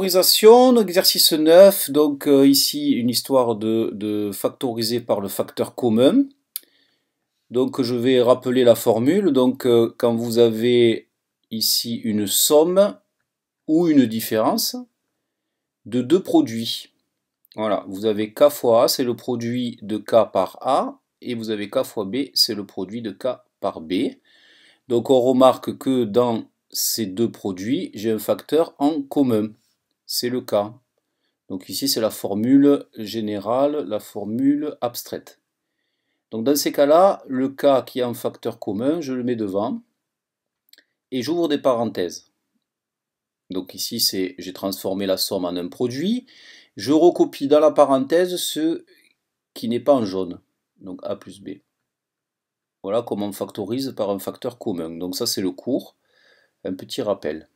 Factorisation, exercice 9, donc euh, ici une histoire de, factoriser par le facteur commun. Donc je vais rappeler la formule, donc euh, quand vous avez ici une somme ou une différence de deux produits. Voilà, vous avez K fois A, c'est le produit de K par A, et vous avez K fois B, c'est le produit de K par B. Donc on remarque que dans ces deux produits, j'ai un facteur en commun c'est le cas. Donc ici, c'est la formule générale, la formule abstraite. Donc dans ces cas-là, le cas qui a un facteur commun, je le mets devant et j'ouvre des parenthèses. Donc ici, c'est j'ai transformé la somme en un produit. Je recopie dans la parenthèse ce qui n'est pas en jaune, donc A plus B. Voilà comment on factorise par un facteur commun. Donc ça, c'est le cours. Un petit rappel.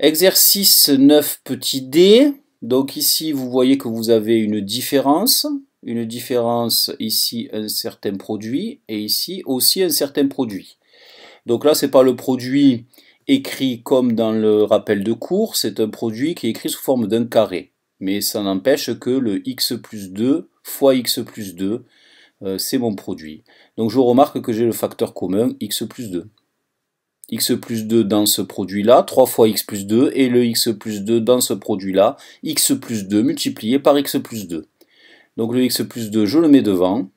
Exercice 9 petit d. Donc ici, vous voyez que vous avez une différence. Une différence ici, un certain produit, et ici aussi un certain produit. Donc là, ce n'est pas le produit écrit comme dans le rappel de cours, c'est un produit qui est écrit sous forme d'un carré. Mais ça n'empêche que le x plus 2 fois x plus 2, euh, c'est mon produit. Donc je remarque que j'ai le facteur commun x plus 2 x plus 2 dans ce produit-là, 3 fois x plus 2, et le x plus 2 dans ce produit-là, x plus 2 multiplié par x plus 2. Donc le x plus 2, je le mets devant,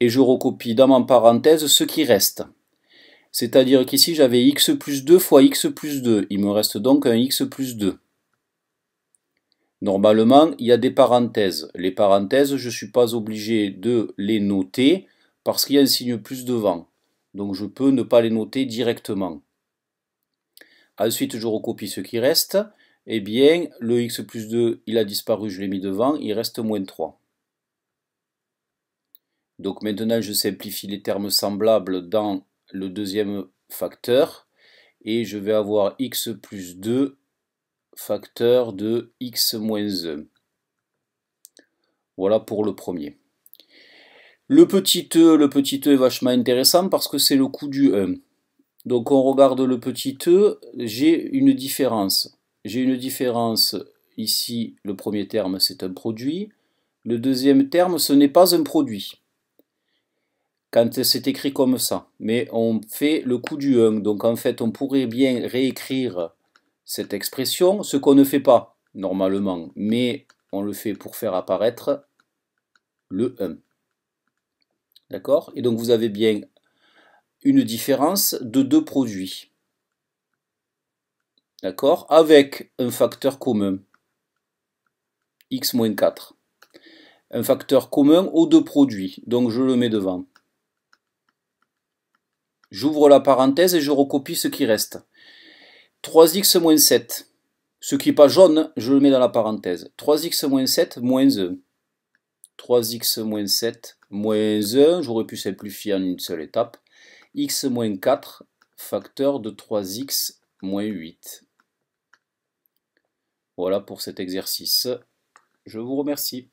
et je recopie dans ma parenthèse ce qui reste. C'est-à-dire qu'ici, j'avais x plus 2 fois x plus 2. Il me reste donc un x plus 2. Normalement, il y a des parenthèses. Les parenthèses, je ne suis pas obligé de les noter parce qu'il y a un signe plus devant donc je peux ne pas les noter directement. Ensuite, je recopie ce qui reste. Eh bien, le x plus 2, il a disparu, je l'ai mis devant, il reste moins 3. Donc maintenant, je simplifie les termes semblables dans le deuxième facteur. Et je vais avoir x plus 2 facteur de x moins 1. Voilà pour le premier. Le petit E, le petit E est vachement intéressant parce que c'est le coup du 1. E. Donc on regarde le petit E, j'ai une différence. J'ai une différence ici, le premier terme c'est un produit. Le deuxième terme, ce n'est pas un produit. Quand c'est écrit comme ça. Mais on fait le coup du 1. E. Donc en fait, on pourrait bien réécrire cette expression, ce qu'on ne fait pas normalement. Mais on le fait pour faire apparaître le 1. E. D'accord Et donc vous avez bien une différence de deux produits. D'accord Avec un facteur commun, x-4. Un facteur commun aux deux produits, donc je le mets devant. J'ouvre la parenthèse et je recopie ce qui reste. 3x-7, ce qui n'est pas jaune, je le mets dans la parenthèse. 3x-7 moins 1. 3x moins 7 moins 1, j'aurais pu simplifier en une seule étape, x moins 4 facteur de 3x moins 8. Voilà pour cet exercice. Je vous remercie.